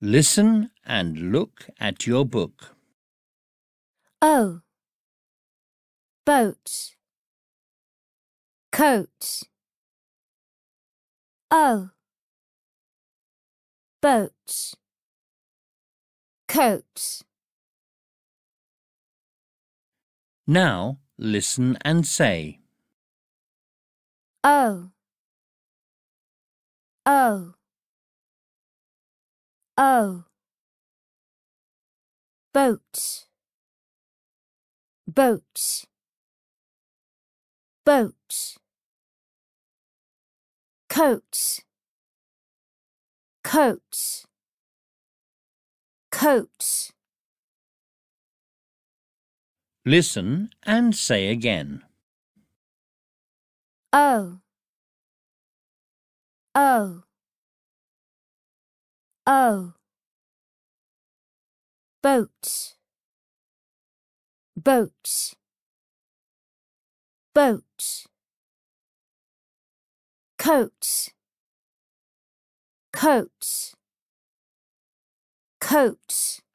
Listen and look at your book. O oh. Boat Coat O oh. Boat Coat Now listen and say O oh. O O oh. boat boat boat coat coat coat Listen and say again. O oh. O oh. O oh. boat boat boat coat coat coat